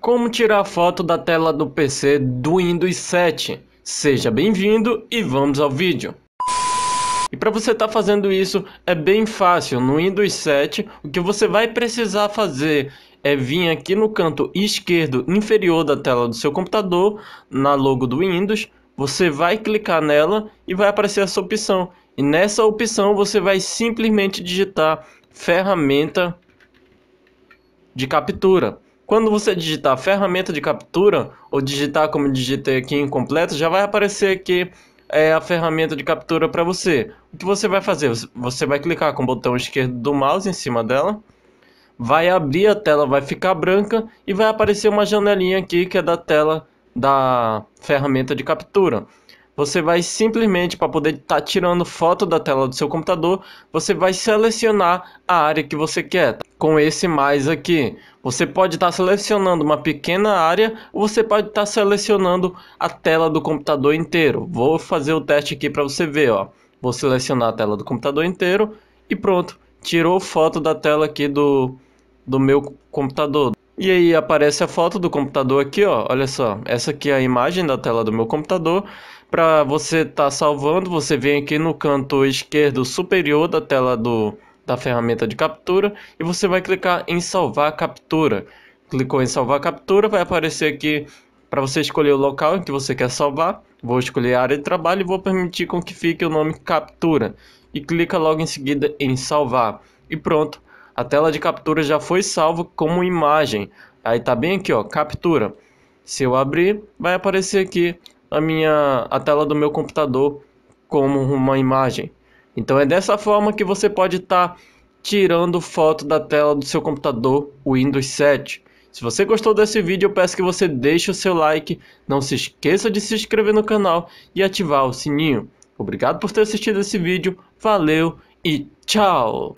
Como tirar foto da tela do PC do Windows 7? Seja bem-vindo e vamos ao vídeo. E para você estar tá fazendo isso é bem fácil. No Windows 7, o que você vai precisar fazer é vir aqui no canto esquerdo inferior da tela do seu computador, na logo do Windows, você vai clicar nela e vai aparecer essa opção. E nessa opção você vai simplesmente digitar ferramenta de captura. Quando você digitar ferramenta de captura, ou digitar como digitei aqui incompleto, já vai aparecer aqui é, a ferramenta de captura para você. O que você vai fazer? Você vai clicar com o botão esquerdo do mouse em cima dela, vai abrir a tela, vai ficar branca e vai aparecer uma janelinha aqui que é da tela da ferramenta de captura. Você vai simplesmente, para poder estar tá tirando foto da tela do seu computador, você vai selecionar a área que você quer. Com esse mais aqui, você pode estar tá selecionando uma pequena área ou você pode estar tá selecionando a tela do computador inteiro. Vou fazer o teste aqui para você ver. Ó. Vou selecionar a tela do computador inteiro e pronto. Tirou foto da tela aqui do, do meu computador. E aí aparece a foto do computador aqui, ó. Olha só, essa aqui é a imagem da tela do meu computador. Para você estar tá salvando, você vem aqui no canto esquerdo superior da tela do, da ferramenta de captura e você vai clicar em salvar captura. Clicou em salvar captura, vai aparecer aqui para você escolher o local em que você quer salvar. Vou escolher a área de trabalho e vou permitir com que fique o nome captura. E clica logo em seguida em salvar. E pronto, a tela de captura já foi salva como imagem. Aí tá bem aqui, ó, captura. Se eu abrir, vai aparecer aqui a minha a tela do meu computador como uma imagem. Então é dessa forma que você pode estar tá tirando foto da tela do seu computador Windows 7. Se você gostou desse vídeo, eu peço que você deixe o seu like, não se esqueça de se inscrever no canal e ativar o sininho. Obrigado por ter assistido esse vídeo, valeu e tchau!